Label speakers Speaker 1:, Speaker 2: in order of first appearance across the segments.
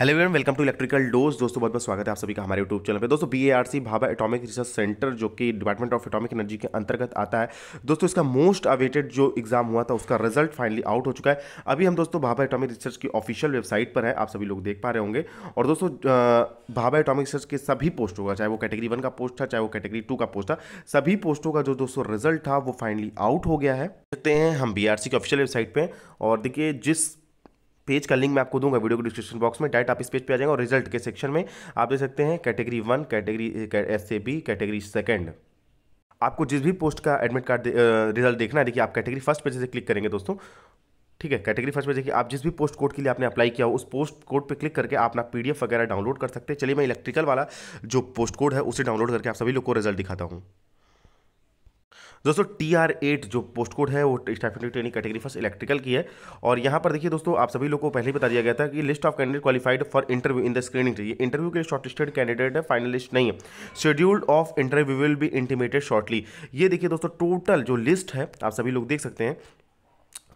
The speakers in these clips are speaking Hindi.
Speaker 1: hello everyone welcome to electrical dose दोस्तों बहुत बहुत स्वागत है आप सभी का हमारे यूट्यूब चैनल पे दोस्तों BARC Bhabha atomic research centre जो कि डिपार्टमेंट ऑफ एटॉमिक एनर्जी के अंतर्गत आता है दोस्तों इसका मोस्ट अवेटेड जो एग्जाम हुआ था उसका रिजल्ट फाइनली आउट हो चुका है अभी हम दोस्तों भाभा एटॉमिक रिसर्च की ऑफिशियल वेबसाइट पर है आप सभी लोग देख पा रहे होंगे और दोस्तों भाभा एटॉमिक रिसर्च के सभी पोस्ट होगा चाहे वो कैटेगरी वन का पोस्ट था चाहे वो कैटेगरी टू का पोस्ट था सभी पोस्टों का जो दोस्तों रिजल्ट था वो फाइनली आउट हो गया है देखते हैं हम बी के ऑफिशियल वेबसाइट पर और देखिए जिस पेज का लिंक मैं आपको दूंगा वीडियो के डिस्क्रिप्शन बॉक्स में डायरेक्ट आप इस पेज पे आ जाएंगे और रिजल्ट के सेक्शन में आप देख सकते हैं category one category S A B category second आपको जिस भी पोस्ट का एडमिट कार्ड रिजल्ट देखना है देखिए आप कैटेगरी फर्स्ट पेज से क्लिक करेंगे दोस्तों ठीक है कैटेगरी फर्स्ट में देखिए आप जिस भी पोस्ट कोड के लिए आपने अप्लाई किया हो उस पोस्ट कोड पे क्लिक करके आप अपना पीडीएफ वगैरह डाउनलोड कर सकते हैं चलिए मैं इलेक्ट्रिकल वाला जो पोस्ट कोड है उसे डाउनलोड करके आप सभी लोग को रिजल्ट दिखाता हूँ दोस्तों टी आर एट जो पोस्ट कोड है वो specifically training category first electrical की है और यहाँ पर देखिए दोस्तों आप सभी लोगों को पहले ही बता दिया गया था कि list of candidate qualified for interview in the screening चाहिए इंटरव्यू के लिए शॉर्टलिस्टेड कैंडिडेट है फाइनल लिस्ट नहीं है scheduled of interview will be intimated shortly ये देखिए दोस्तों टोटल जो लिस्ट है आप सभी लोग देख सकते हैं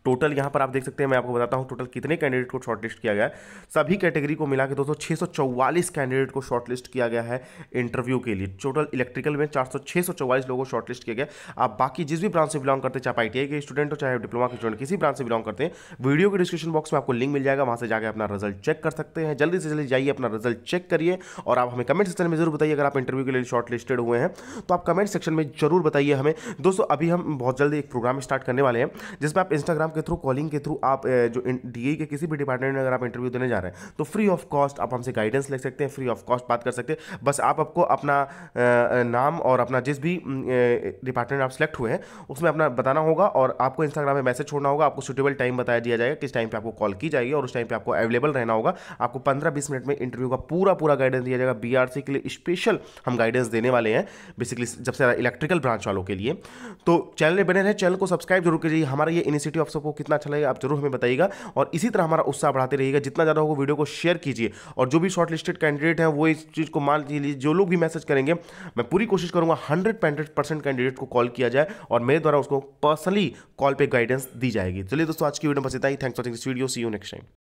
Speaker 1: टोटल यहाँ पर आप देख सकते हैं मैं आपको बताता हूँ टोटल कितने कैंडिडेट को शॉर्टलिस्ट किया गया है सभी कैटेगरी को मिला के दोस्तों छः कैंडिडेट को शॉर्टलिस्ट किया गया है इंटरव्यू के लिए टोटल इलेक्ट्रिकल में चार सौ लोगों को शॉर्टलिस्ट किया गया आप बाकी जिस भी ब्रांच से बिलोंग करते हैं चाहे आई के स्टूडेंट हो चाहे डिप्लोमा के स्टूडेंट किसी ब्रांच से बिलोंग करते हैं वीडियो के डिस्क्रिप्शन बॉक्स में आपको लिंक मिल जाएगा वहाँ से जाकर अपना रिजल्ट चेक कर सकते हैं जल्दी से जल्दी जाइए अपना रिजल्ट चेक करिए और आप हमें कमेंट सेक्शन में जरूर बताइए अगर आप इंटरव्यू के लिए शॉर्टलिस्टेड हुए हैं तो आप कमेंट सेक्शन में जरूर बताइए हमें दोस्तों अभी हम बहुत जल्दी एक प्रोग्राम स्टार्ट करने वाले हैं जिसमें आप इंस्टाग्राम के थ्रू कॉलिंग के थ्रू आप जो डी के किसी भी डिपार्टमेंट में अगर आप इंटरव्यू देने जा रहे हैं तो फ्री ऑफ कॉस्ट आप हमसे गाइडेंस ले सकते हैं फ्री ऑफ कॉस्ट बात कर सकते हैं बस आप आपको अपना नाम और अपना जिस भी डिपार्टमेंट आप सेलेक्ट हुए हैं उसमें अपना बताना होगा और आपको इंस्टाग्राम में मैसेज छोड़ना होगा आपको सुटेबल टाइम बताया दिया जाएगा किस टाइम पर आपको कॉल की जाएगी और उस टाइम पर आपको अवेलेबल रहना होगा आपको पंद्रह बीस मिनट में इंटरव्यू का पूरा पूरा गाइडेंस दिया जाएगा बी के लिए स्पेशल हम गाइडेंस देने वाले हैं बेसिकली सबसे ज़्यादा इलेक्ट्रिकल ब्रांच वालों के लिए तो चैनल बने रहे चैनल को सब्सक्राइब जरूर कीजिए हमारा ये इनिशिएटिव आप सब सबको कितना अच्छा लगेगा आप जरूर हमें बताइएगा और इसी तरह हमारा उत्साह बढ़ाते रहिएगा जितना ज़्यादा होगा वीडियो को शेयर कीजिए और जो भी शॉर्ट लिस्टेड कैंडिडेट हैं वो इस चीज़ को मान लीजिए जो लोग भी मैसेज करेंगे मैं पूरी कोशिश करूँगा हंड्रेड परसेंट कैंडिडेट को कॉल किया जाए और मेरे द्वारा उसको पर्सनली कॉल पर गाइडेंस दी जाएगी चलिए दोस्तों आज की वीडियो बस इतना ही thanks for this video see you next time